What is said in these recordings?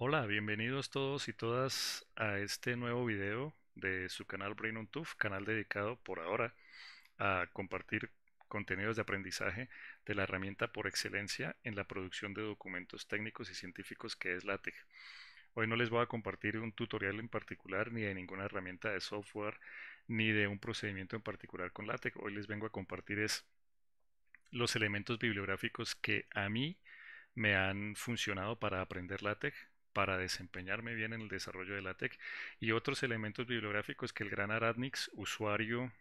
Hola, bienvenidos todos y todas a este nuevo video de su canal Brain on Tooth, canal dedicado por ahora a compartir contenidos de aprendizaje de la herramienta por excelencia en la producción de documentos técnicos y científicos que es LaTeX. Hoy no les voy a compartir un tutorial en particular, ni de ninguna herramienta de software, ni de un procedimiento en particular con LaTeX. Hoy les vengo a compartir es los elementos bibliográficos que a mí me han funcionado para aprender LaTeX, para desempeñarme bien en el desarrollo de LaTeX y otros elementos bibliográficos que el gran Aradnix, usuario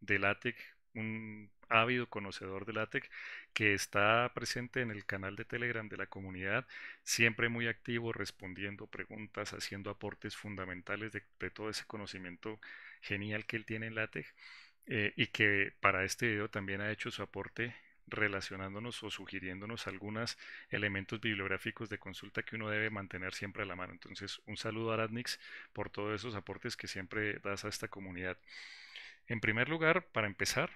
de LaTeX, un ávido conocedor de LaTeX que está presente en el canal de Telegram de la comunidad, siempre muy activo, respondiendo preguntas, haciendo aportes fundamentales de, todo ese conocimiento genial que él tiene en LaTeX eh, y que para este video también ha hecho su aporte relacionándonos o sugiriéndonos algunos elementos bibliográficos de consulta que uno debe mantener siempre a la mano. Entonces, un saludo a Aradnix por todos esos aportes que siempre das a esta comunidad. En primer lugar, para empezar,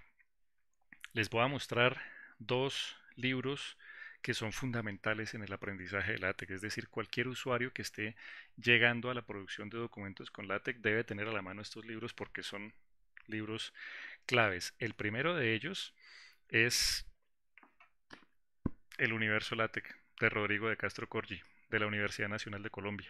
les voy a mostrar dos libros que son fundamentales en el aprendizaje de LaTeX. Es decir, cualquier usuario que esté llegando a la producción de documentos con LaTeX debe tener a la mano estos libros porque son libros claves. El primero de ellos es el universo LATEC, de Rodrigo de Castro Corgi, de la Universidad Nacional de Colombia.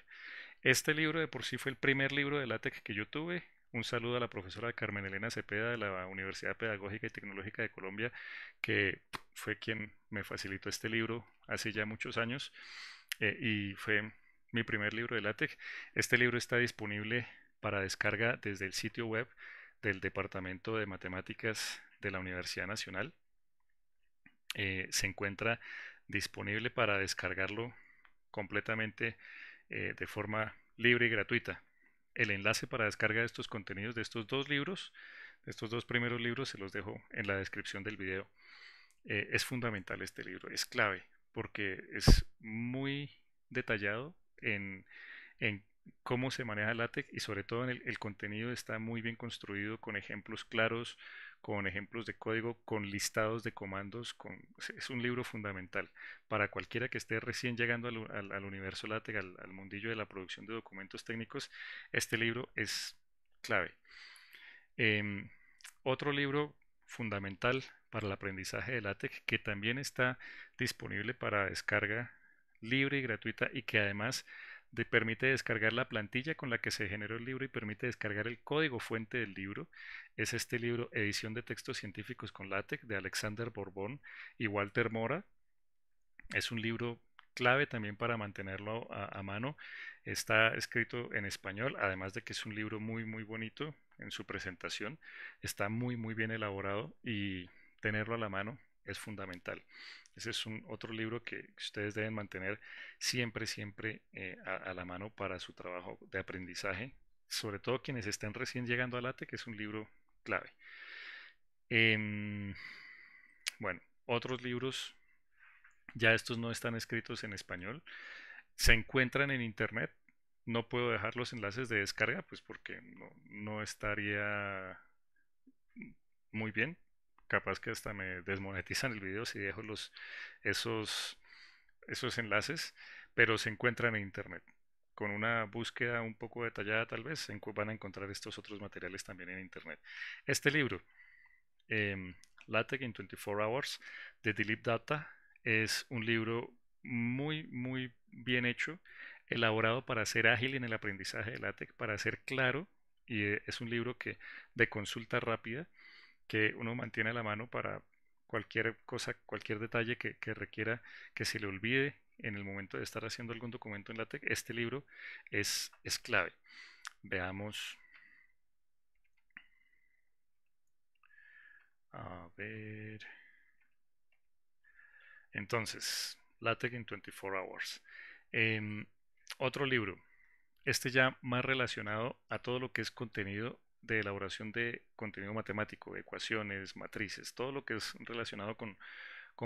Este libro de por sí fue el primer libro de LATEC que yo tuve. Un saludo a la profesora Carmen Elena Cepeda de la Universidad Pedagógica y Tecnológica de Colombia, que fue quien me facilitó este libro hace ya muchos años eh, y fue mi primer libro de LATEC. Este libro está disponible para descarga desde el sitio web del Departamento de Matemáticas de la Universidad Nacional. Eh, se encuentra disponible para descargarlo completamente eh, de forma libre y gratuita. El enlace para descarga de estos contenidos de estos dos libros, de estos dos primeros libros, se los dejo en la descripción del video. Eh, es fundamental este libro, es clave, porque es muy detallado en, cómo se maneja LaTeX y sobre todo el contenido está muy bien construido con ejemplos claros, con ejemplos de código, con listados de comandos. es un libro fundamental para cualquiera que esté recién llegando al, universo LATEC, al, mundillo de la producción de documentos técnicos. Este libro es clave. Em, otro libro fundamental para el aprendizaje de LATEC que también está disponible para descarga libre y gratuita y que además permite descargar la plantilla con la que se generó el libro y permite descargar el código fuente del libro. Es este libro, Edición de Textos Científicos con látex de Alexander Borbón y Walter Mora. Es un libro clave también para mantenerlo a mano. Está escrito en español, además de que es un libro muy, muy bonito en su presentación. Está muy, muy bien elaborado y tenerlo a la mano es fundamental. Ese es un otro libro que ustedes deben mantener siempre, siempre eh, a, la mano para su trabajo de aprendizaje, sobre todo quienes estén recién llegando al ATE, que es un libro clave. Em, bueno, otros libros, ya estos no están escritos en español, se encuentran en internet. No puedo dejar los enlaces de descarga, pues porque no estaría muy bien, capaz que hasta me desmonetizan el video si dejo los, esos, esos enlaces, pero se encuentran en internet. Con una búsqueda un poco detallada tal vez van a encontrar estos otros materiales también en internet. Este libro, em, LaTeX in 24 Hours, de Dilip Data, es un libro muy, muy bien hecho, elaborado para ser ágil en el aprendizaje de LaTeX, para ser claro, y eh, es un libro que de consulta rápida, que uno mantiene la mano para cualquier cosa, cualquier detalle que, requiera que se le olvide en el momento de estar haciendo algún documento en LaTeX, este libro es, es clave. Veamos. A ver. Entonces, LaTeX en 24 Hours. Em, otro libro, este ya más relacionado a todo lo que es contenido de elaboración de contenido matemático, ecuaciones, matrices, todo lo que es relacionado con,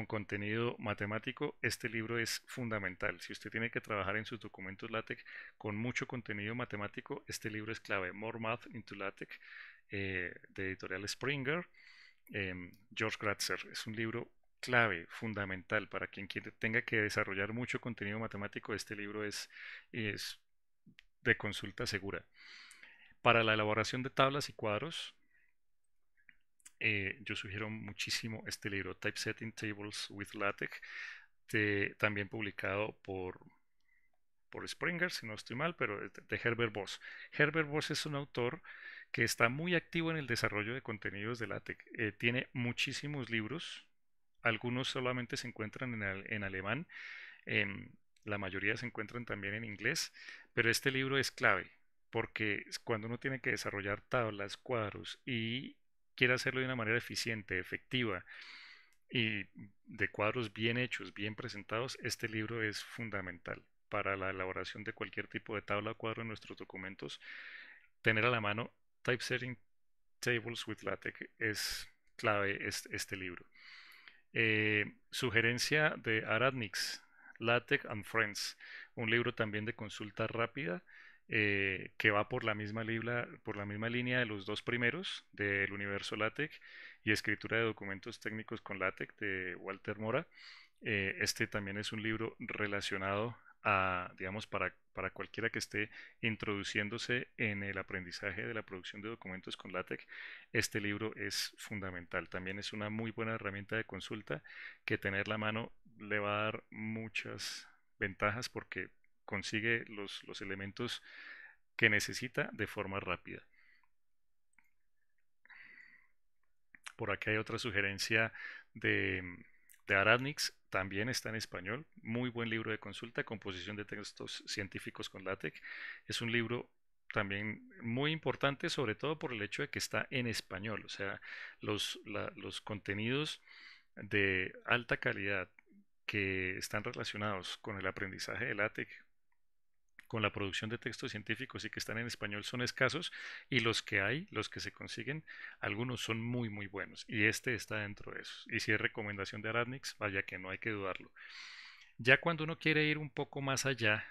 contenido matemático, este libro es fundamental. Si usted tiene que trabajar en sus documentos LaTeX con mucho contenido matemático, este libro es clave. More Math into LaTeX eh, de editorial Springer, em, George Gratzer. Es un libro clave, fundamental para quien tenga que desarrollar mucho contenido matemático. Este libro es, es de consulta segura. Para la elaboración de tablas y cuadros, eh, yo sugiero muchísimo este libro, Typesetting Tables with LaTeX, también publicado por, por Springer, si no estoy mal, pero de, Herbert Voss. Herbert Voss es un autor que está muy activo en el desarrollo de contenidos de LaTeX. Eh, tiene muchísimos libros, algunos solamente se encuentran en, en alemán, em, la mayoría se encuentran también en inglés, pero este libro es clave porque cuando uno tiene que desarrollar tablas, cuadros y quiere hacerlo de una manera eficiente, efectiva y de cuadros bien hechos, bien presentados, este libro es fundamental para la elaboración de cualquier tipo de tabla o cuadro en nuestros documentos. Tener a la mano Typesetting Tables with LaTeX es clave este libro. Eh, sugerencia de Aradnix, LaTeX and Friends, un libro también de consulta rápida eh, que va por la, misma línea de los dos primeros del universo LaTeX y escritura de documentos técnicos con LaTeX de Walter Mora. Eh, este también es un libro relacionado a, digamos, para, para cualquiera que esté introduciéndose en el aprendizaje de la producción de documentos con LaTeX, este libro es fundamental. También es una muy buena herramienta de consulta que tener la mano le va a dar muchas ventajas porque consigue los, elementos que necesita de forma rápida. Por aquí hay otra sugerencia de, de Aradnix, también está en español. Muy buen libro de consulta, Composición de Textos Científicos con LaTeX. Es un libro también muy importante, sobre todo por el hecho de que está en español. O sea, los, los contenidos de alta calidad que están relacionados con el aprendizaje de LaTeX con la producción de textos científicos y que están en español son escasos y los que hay, los que se consiguen, algunos son muy muy buenos y este está dentro de esos. Y si es recomendación de Aradnix, vaya que no hay que dudarlo. Ya cuando uno quiere ir un poco más allá,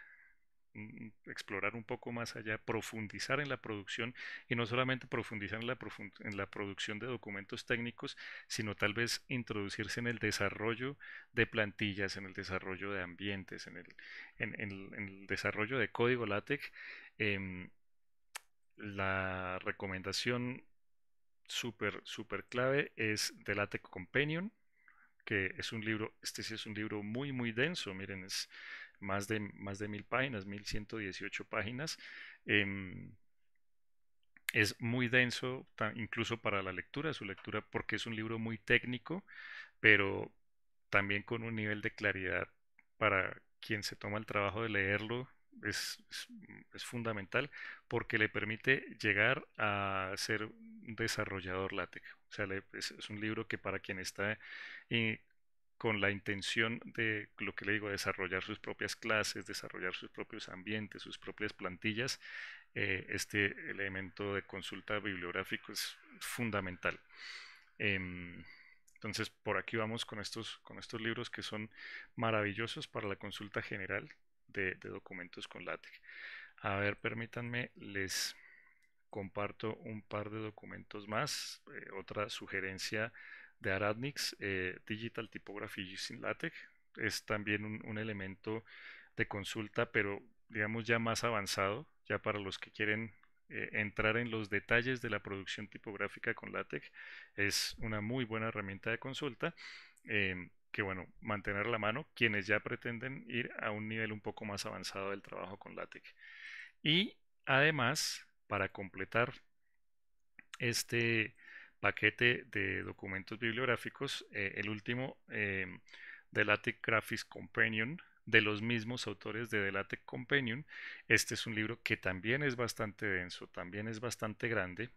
Mm, mm, explorar un poco más allá, profundizar en la producción y no solamente profundizar en la, en la producción de documentos técnicos, sino tal vez introducirse en el desarrollo de plantillas, en el desarrollo de ambientes, en el, desarrollo de código LaTeX. Em, la recomendación súper, súper clave es de LaTeX Companion, que es un libro, este sí es un libro muy, muy denso, miren, es más de, más de mil páginas, 1118 páginas. Em, es muy denso, incluso para la lectura, su lectura, porque es un libro muy técnico, pero también con un nivel de claridad para quien se toma el trabajo de leerlo. Es, fundamental porque le permite llegar a ser un desarrollador látex, O sea, es, un libro que para quien está eh, con la intención de lo que le digo, desarrollar sus propias clases, desarrollar sus propios ambientes, sus propias plantillas, eh, este elemento de consulta bibliográfico es fundamental. Em, entonces, por aquí vamos con estos, con estos libros que son maravillosos para la consulta general de, documentos con LaTeX. A ver, permítanme, les comparto un par de documentos más, eh, otra sugerencia de Aradnix, eh, Digital Typography sin LaTeX, es también un, elemento de consulta, pero digamos ya más avanzado, ya para los que quieren eh, entrar en los detalles de la producción tipográfica con LaTeX, es una muy buena herramienta de consulta. Em, que bueno, mantener la mano quienes ya pretenden ir a un nivel un poco más avanzado del trabajo con LaTeX. Y además, para completar este, paquete de documentos bibliográficos, eh, el último de eh, The Graphics Companion, de los mismos autores de The Companion. Este es un libro que también es bastante denso, también es bastante grande,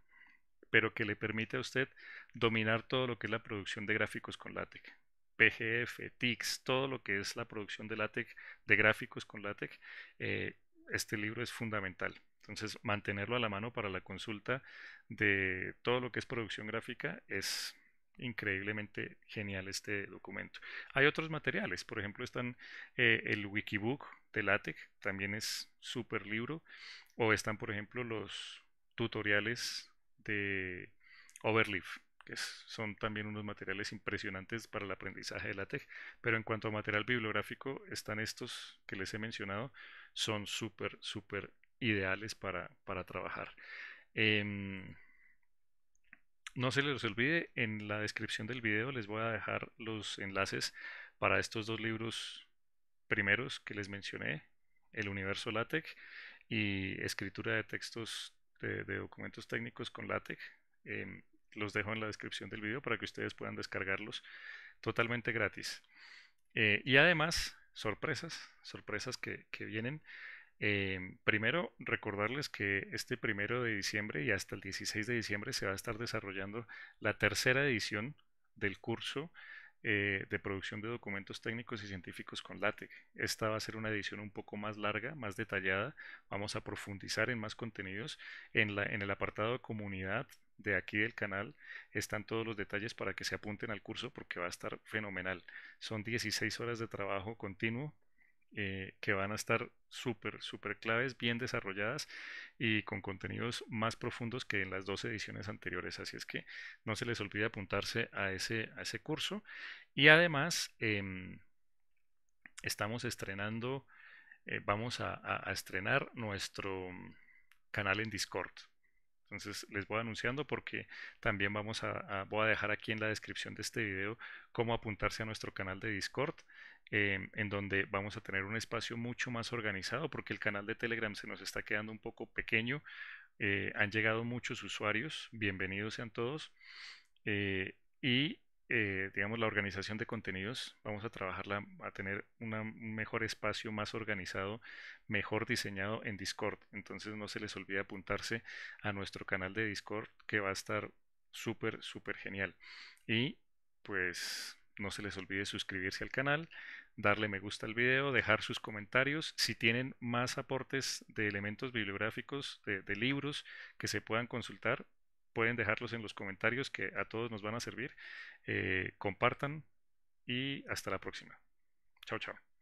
pero que le permite a usted dominar todo lo que es la producción de gráficos con LaTeX. PGF, TICS, todo lo que es la producción de LaTeX, de gráficos con LaTeX, eh, este libro es fundamental. Entonces, mantenerlo a la mano para la consulta de todo lo que es producción gráfica es increíblemente genial este documento. Hay otros materiales, por ejemplo, están eh, el Wikibook de LaTeX, también es súper libro, o están, por ejemplo, los tutoriales de Overleaf, que son también unos materiales impresionantes para el aprendizaje de LaTeX Pero en cuanto a material bibliográfico, están estos que les he mencionado, son súper, súper ideales para, trabajar. Em, no se les olvide, en la descripción del video les voy a dejar los enlaces para estos dos libros primeros que les mencioné, El Universo LaTeX y Escritura de Textos de, Documentos Técnicos con LaTeX. Em, los dejo en la descripción del video para que ustedes puedan descargarlos totalmente gratis. Eh, y además, sorpresas, sorpresas que, vienen. Eh, primero, recordarles que este primero de diciembre y hasta el 16 de diciembre se va a estar desarrollando la tercera edición del curso eh, de producción de documentos técnicos y científicos con Latec. Esta va a ser una edición un poco más larga, más detallada. Vamos a profundizar en más contenidos. En, la, en el apartado comunidad de aquí del canal están todos los detalles para que se apunten al curso porque va a estar fenomenal. Son 16 horas de trabajo continuo eh, que van a estar súper, súper claves, bien desarrolladas y con contenidos más profundos que en las dos ediciones anteriores. Así es que no se les olvide apuntarse a ese, a ese curso. Y además, em, estamos estrenando, eh, vamos a estrenar nuestro canal en Discord. Entonces les voy anunciando porque también vamos a, voy a dejar aquí en la descripción de este video cómo apuntarse a nuestro canal de Discord, em, en donde vamos a tener un espacio mucho más organizado porque el canal de Telegram se nos está quedando un poco pequeño. Eh, han llegado muchos usuarios, bienvenidos sean todos. Eh, y eh, digamos, la organización de contenidos, vamos a trabajarla, a tener un mejor espacio más organizado, mejor diseñado en Discord. Entonces no se les olvide apuntarse a nuestro canal de Discord que va a estar súper, súper genial. Y pues no se les olvide suscribirse al canal, darle me gusta al video, dejar sus comentarios. Si tienen más aportes de elementos bibliográficos, de libros que se puedan consultar, pueden dejarlos en los comentarios que a todos nos van a servir. Eh, compartan y hasta la próxima. Chao, chao.